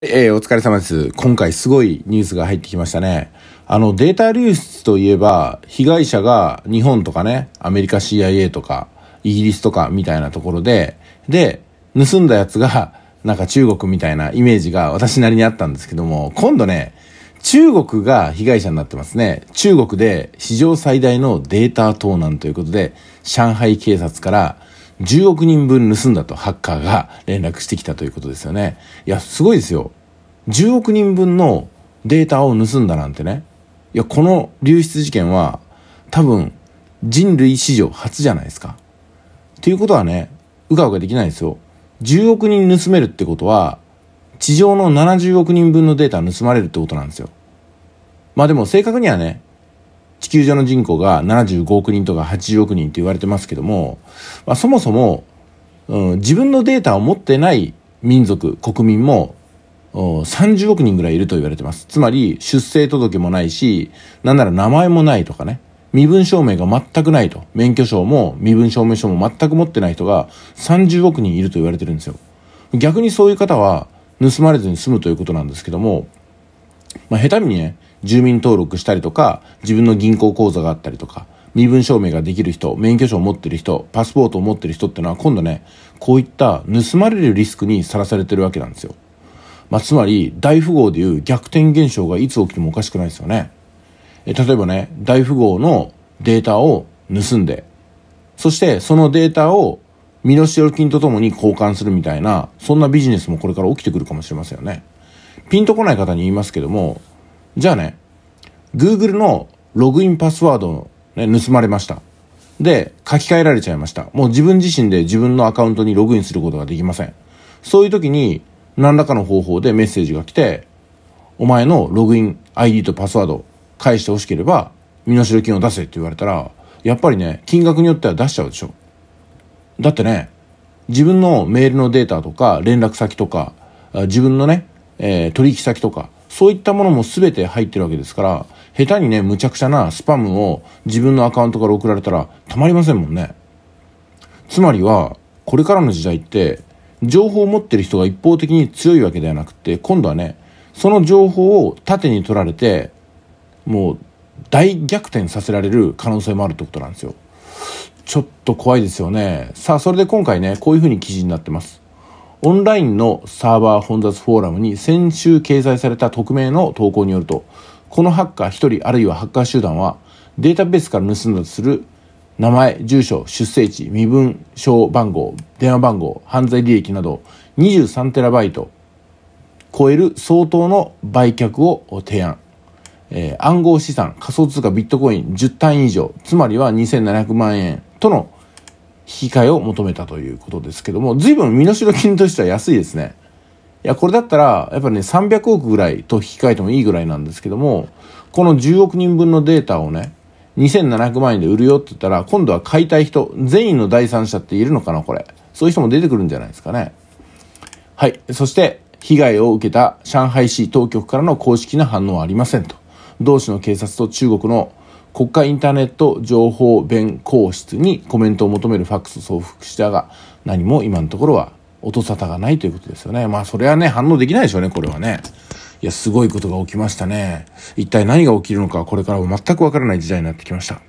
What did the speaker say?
えー、お疲れ様です。今回すごいニュースが入ってきましたね。あの、データ流出といえば、被害者が日本とかね、アメリカ CIA とか、イギリスとかみたいなところで、で、盗んだやつが、なんか中国みたいなイメージが私なりにあったんですけども、今度ね、中国が被害者になってますね。中国で史上最大のデータ盗難ということで、上海警察から10億人分盗んだとハッカーが連絡してきたということですよね。いや、すごいですよ。10億人分のデータを盗んだなんてね。いや、この流出事件は多分人類史上初じゃないですか。ということはね、うかうかできないですよ。10億人盗めるってことは、地上の70億人分のデータ盗まれるってことなんですよ。まあでも正確にはね、地球上の人口が75億人とか80億人って言われてますけども、まあ、そもそも、うん、自分のデータを持ってない民族、国民も、うん、30億人ぐらいいると言われてます。つまり、出生届もないし、なんなら名前もないとかね。身分証明が全くないと。免許証も身分証明書も全く持ってない人が30億人いると言われてるんですよ。逆にそういう方は盗まれずに済むということなんですけども、まあ、下手にね、住民登録したりとか、自分の銀行口座があったりとか、身分証明ができる人、免許証を持ってる人、パスポートを持ってる人ってのは今度ね、こういった盗まれるリスクにさらされてるわけなんですよ。まあ、つまり、大富豪でいう逆転現象がいつ起きてもおかしくないですよね。え例えばね、大富豪のデータを盗んで、そしてそのデータを身代金とともに交換するみたいな、そんなビジネスもこれから起きてくるかもしれませんよね。ピンとこない方に言いますけども、じゃあね、Google のログインパスワード、ね、盗まれました。で、書き換えられちゃいました。もう自分自身で自分のアカウントにログインすることができません。そういう時に、何らかの方法でメッセージが来て、お前のログイン ID とパスワード返してほしければ、身代金を出せって言われたら、やっぱりね、金額によっては出しちゃうでしょ。だってね、自分のメールのデータとか、連絡先とか、自分のね、えー、取引先とか、そういったものも全て入ってるわけですから、下手にね、むちゃくちゃなスパムを自分のアカウントから送られたらたまりませんもんね。つまりは、これからの時代って、情報を持ってる人が一方的に強いわけではなくて、今度はね、その情報を縦に取られて、もう大逆転させられる可能性もあるってことなんですよ。ちょっと怖いですよね。さあ、それで今回ね、こういうふうに記事になってます。オンラインのサーバー混雑フォーラムに先週掲載された匿名の投稿によると、このハッカー1人あるいはハッカー集団は、データベースから盗んだとする名前、住所、出生地、身分証番号、電話番号、犯罪履歴など2 3イト超える相当の売却を提案。えー、暗号資産、仮想通貨ビットコイン10単位以上、つまりは2700万円との引き換えを求めたということですけども、随分身代金としては安いですね。いや、これだったら、やっぱりね、300億ぐらいと引き換えてもいいぐらいなんですけども、この10億人分のデータをね、2700万円で売るよって言ったら、今度は買いたい人、善意の第三者っているのかな、これ。そういう人も出てくるんじゃないですかね。はい。そして、被害を受けた上海市当局からの公式な反応はありませんと。同市の警察と中国の国家インターネット情報弁公室にコメントを求めるファックスを送付したが、何も今のところは音沙汰がないということですよね。まあそれはね、反応できないでしょうね、これはね。いや、すごいことが起きましたね。一体何が起きるのか、これからも全くわからない時代になってきました。